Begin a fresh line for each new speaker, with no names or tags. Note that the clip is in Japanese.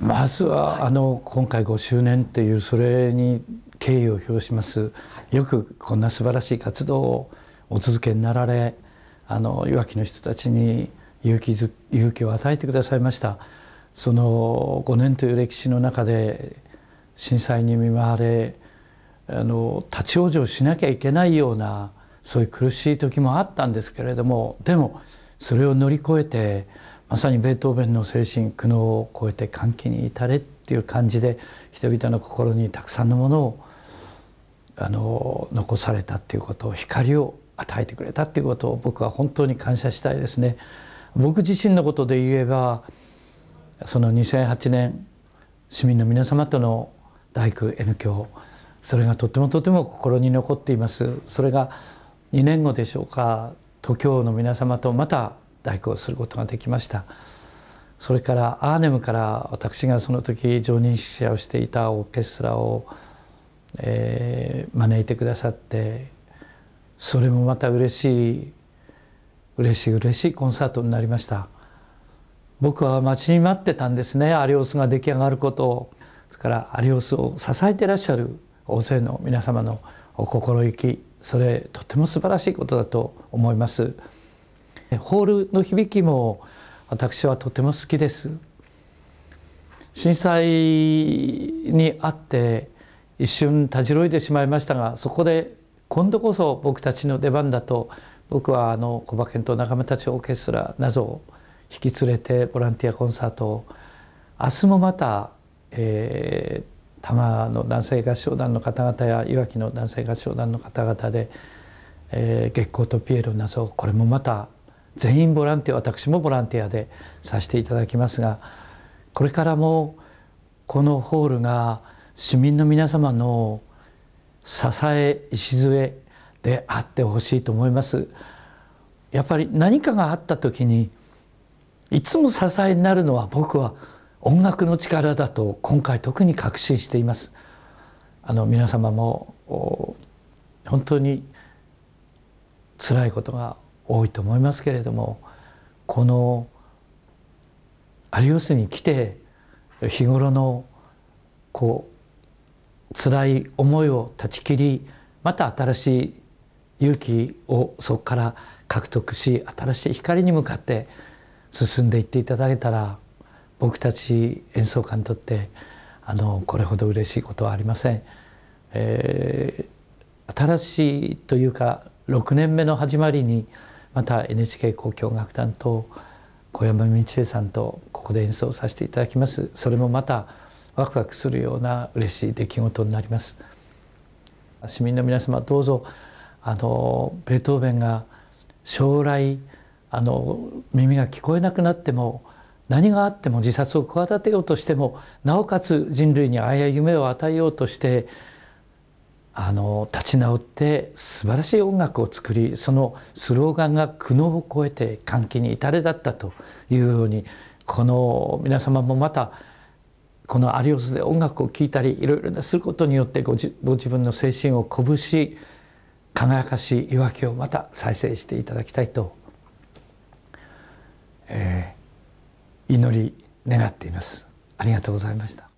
まずは、あの今回5周年っていうそれに敬意を表します、よくこんな素晴らしい活動をお続けになられあのいわきの人たちに勇気づ勇気を与えてくださいましたその5年という歴史の中で震災に見舞われあの立ち往生しなきゃいけないようなそういう苦しい時もあったんですけれどもでもそれを乗り越えてまさにベートーベンの精神苦悩を超えて歓喜に至れっていう感じで人々の心にたくさんのものをあの残されたっていうことを光を与えてくれたっていうことを僕は本当に感謝したいですね。僕自身のことで言えばその2008年市民の皆様との大工 N 教それがとてもとても心に残っていますそれが2年後でしょうか東京の皆様とまた代行することができましたそれからアーネムから私がその時常任指揮者をしていたオーケストラを、えー、招いてくださってそれもまた嬉しい嬉しい嬉しいコンサートになりました僕は待ちに待ってたんですねアリオスが出来上がることをそれからアリオスを支えていらっしゃる大勢の皆様のお心意気それとても素晴らしいことだと思います。ホールの響きも私はとても好きです震災にあって一瞬たじろいでしまいましたがそこで今度こそ僕たちの出番だと僕はあの小馬健と仲間たちオーケストラなどを引き連れてボランティアコンサートを明日もまた、えー、多摩の男性合唱団の方々やいわきの男性合唱団の方々で、えー、月光とピエロなどこれもまた全員ボランティア私もボランティアでさせていただきますがこれからもこのホールが市民の皆様の支え礎であってほしいと思います。やっぱり何かがあった時にいつも支えになるのは僕は音楽の力だと今回特に確信しています。あの皆様も本当に辛いことが多いと思いますけれどもこの有吉に来て日頃のこう辛い思いを断ち切りまた新しい勇気をそこから獲得し新しい光に向かって進んでいっていただけたら僕たち演奏家にとってあのこれほど嬉しいことはありません。えー、新しいというか6年目の始まりにまた NHK 交響楽団と小山道恵さんとここで演奏させていただきますそれもまたワクワクするような嬉しい出来事になります市民の皆様どうぞあのベートーベンが将来あの耳が聞こえなくなっても何があっても自殺を企てようとしてもなおかつ人類にああや夢を与えようとしてあの立ち直って素晴らしい音楽を作りそのスローガンが苦悩を超えて歓喜に至れだったというようにこの皆様もまたこの有吉で音楽を聴いたりいろいろなすることによってご自分の精神を鼓舞し輝かしい明けをまた再生していただきたいと、えー、祈り願っています。ありがとうございました